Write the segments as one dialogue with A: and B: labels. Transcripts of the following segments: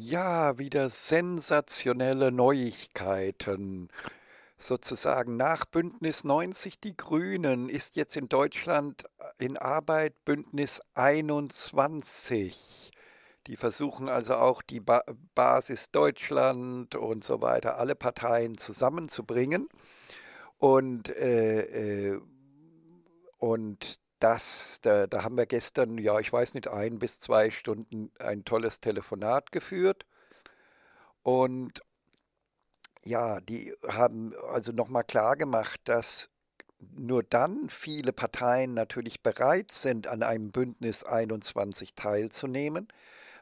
A: Ja, wieder sensationelle Neuigkeiten. Sozusagen nach Bündnis 90 Die Grünen ist jetzt in Deutschland äh, in Arbeit Bündnis 21. Die versuchen also auch die ba Basis Deutschland und so weiter, alle Parteien zusammenzubringen. Und, äh, äh, und das, da, da haben wir gestern, ja, ich weiß nicht, ein bis zwei Stunden ein tolles Telefonat geführt. Und ja, die haben also nochmal klar gemacht, dass nur dann viele Parteien natürlich bereit sind, an einem Bündnis 21 teilzunehmen,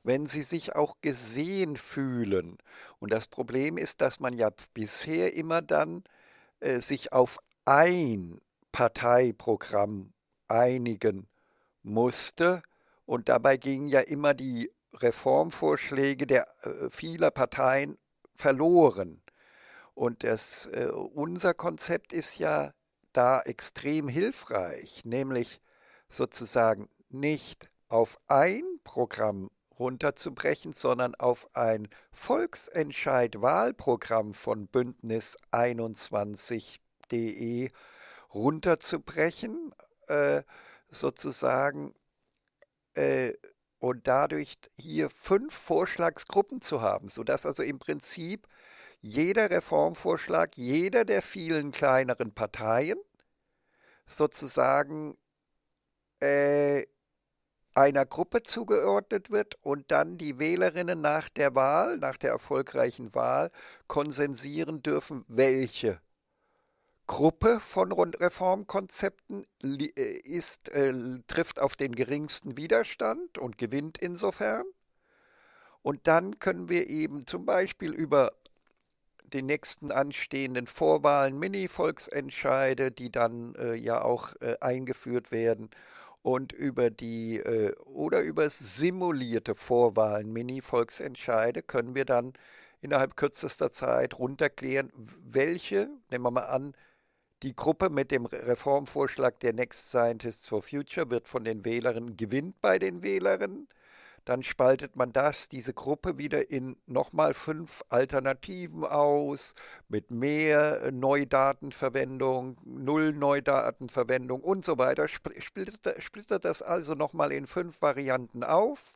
A: wenn sie sich auch gesehen fühlen. Und das Problem ist, dass man ja bisher immer dann äh, sich auf ein Parteiprogramm einigen musste. Und dabei gingen ja immer die Reformvorschläge der, äh, vieler Parteien verloren. Und das, äh, unser Konzept ist ja da extrem hilfreich, nämlich sozusagen nicht auf ein Programm runterzubrechen, sondern auf ein Volksentscheid-Wahlprogramm von Bündnis 21.de runterzubrechen, äh, sozusagen äh, und dadurch hier fünf Vorschlagsgruppen zu haben, sodass also im Prinzip jeder Reformvorschlag, jeder der vielen kleineren Parteien sozusagen äh, einer Gruppe zugeordnet wird und dann die Wählerinnen nach der Wahl, nach der erfolgreichen Wahl, konsensieren dürfen, welche Gruppe von Reformkonzepten äh, ist, äh, trifft auf den geringsten Widerstand und gewinnt insofern. Und dann können wir eben zum Beispiel über die nächsten anstehenden Vorwahlen, Mini-Volksentscheide, die dann äh, ja auch äh, eingeführt werden, und über die äh, oder über simulierte Vorwahlen, Mini-Volksentscheide können wir dann innerhalb kürzester Zeit runterklären, welche, nehmen wir mal an, die Gruppe mit dem Reformvorschlag der Next Scientists for Future wird von den Wählerinnen gewinnt bei den Wählerinnen. Dann spaltet man das, diese Gruppe wieder in nochmal fünf Alternativen aus, mit mehr Neudatenverwendung, null Neudatenverwendung und so weiter. Splittert, splittert das also nochmal in fünf Varianten auf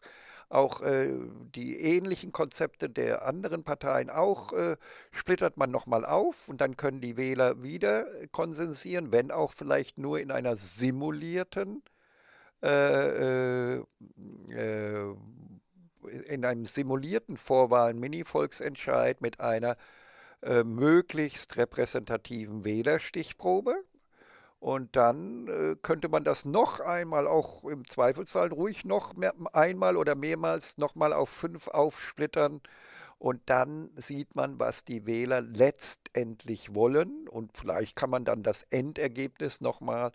A: auch äh, die ähnlichen Konzepte der anderen Parteien auch äh, splittert man nochmal auf und dann können die Wähler wieder äh, konsensieren, wenn auch vielleicht nur in einer simulierten äh, äh, äh in einem simulierten Vorwahlen-Mini-Volksentscheid mit einer möglichst repräsentativen Wählerstichprobe. Und dann äh, könnte man das noch einmal, auch im Zweifelsfall ruhig noch mehr, einmal oder mehrmals nochmal auf fünf aufsplittern. Und dann sieht man, was die Wähler letztendlich wollen. Und vielleicht kann man dann das Endergebnis nochmal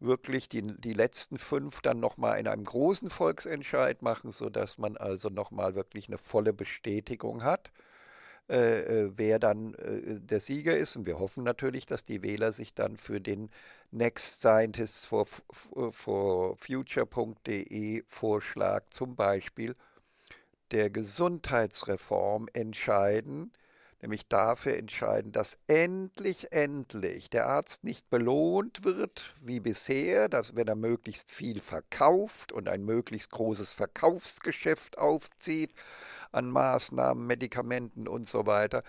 A: wirklich die, die letzten fünf dann nochmal in einem großen Volksentscheid machen, sodass man also nochmal wirklich eine volle Bestätigung hat. Äh, äh, wer dann äh, der Sieger ist. Und wir hoffen natürlich, dass die Wähler sich dann für den Next Scientist for, for Future.de Vorschlag zum Beispiel der Gesundheitsreform entscheiden, nämlich dafür entscheiden, dass endlich, endlich der Arzt nicht belohnt wird wie bisher, dass wenn er möglichst viel verkauft und ein möglichst großes Verkaufsgeschäft aufzieht, an Maßnahmen, Medikamenten und so weiter,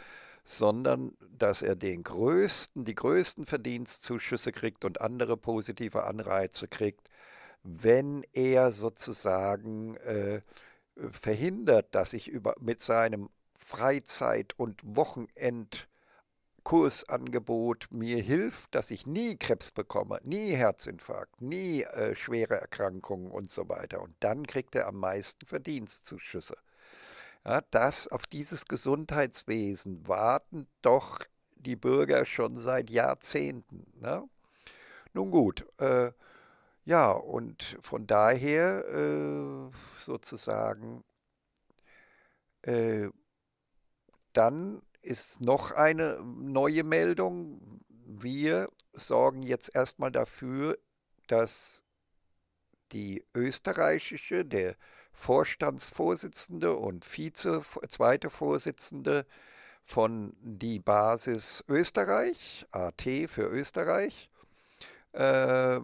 A: sondern dass er den größten, die größten Verdienstzuschüsse kriegt und andere positive Anreize kriegt, wenn er sozusagen äh, verhindert, dass ich über, mit seinem Freizeit- und Wochenendkursangebot mir hilft, dass ich nie Krebs bekomme, nie Herzinfarkt, nie äh, schwere Erkrankungen und so weiter. Und dann kriegt er am meisten Verdienstzuschüsse ja, dass auf dieses Gesundheitswesen warten doch die Bürger schon seit Jahrzehnten. Ne? Nun gut, äh, ja, und von daher äh, sozusagen, äh, dann ist noch eine neue Meldung. Wir sorgen jetzt erstmal dafür, dass die österreichische, der Vorstandsvorsitzende und Vize, zweite Vorsitzende von die Basis Österreich, AT für Österreich, äh,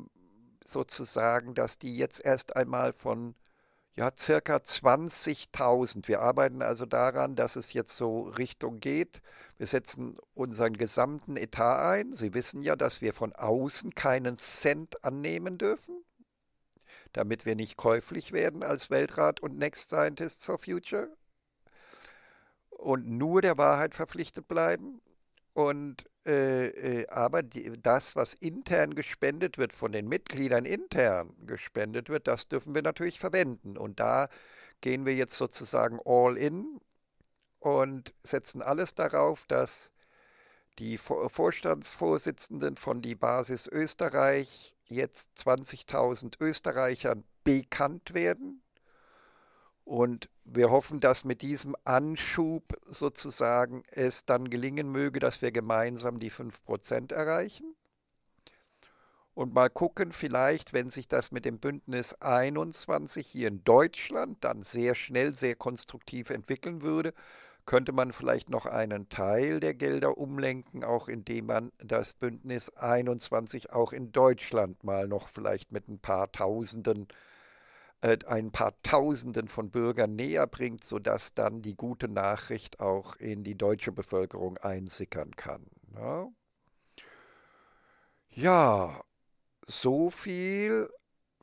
A: sozusagen, dass die jetzt erst einmal von ja, circa 20.000. Wir arbeiten also daran, dass es jetzt so Richtung geht. Wir setzen unseren gesamten Etat ein. Sie wissen ja, dass wir von außen keinen Cent annehmen dürfen damit wir nicht käuflich werden als Weltrat und Next Scientists for Future und nur der Wahrheit verpflichtet bleiben. Und äh, äh, aber die, das, was intern gespendet wird, von den Mitgliedern intern gespendet wird, das dürfen wir natürlich verwenden. Und da gehen wir jetzt sozusagen all in und setzen alles darauf, dass die Vorstandsvorsitzenden von die Basis Österreich jetzt 20.000 Österreichern bekannt werden. Und wir hoffen, dass mit diesem Anschub sozusagen es dann gelingen möge, dass wir gemeinsam die 5% erreichen. Und mal gucken, vielleicht, wenn sich das mit dem Bündnis 21 hier in Deutschland dann sehr schnell, sehr konstruktiv entwickeln würde, könnte man vielleicht noch einen Teil der Gelder umlenken, auch indem man das Bündnis 21 auch in Deutschland mal noch vielleicht mit ein paar Tausenden äh, ein paar Tausenden von Bürgern näher bringt, sodass dann die gute Nachricht auch in die deutsche Bevölkerung einsickern kann. Ja, ne? ja so viel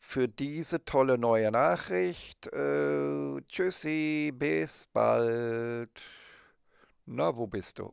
A: für diese tolle neue Nachricht. Äh, tschüssi, bis bald. Na, wo bist du?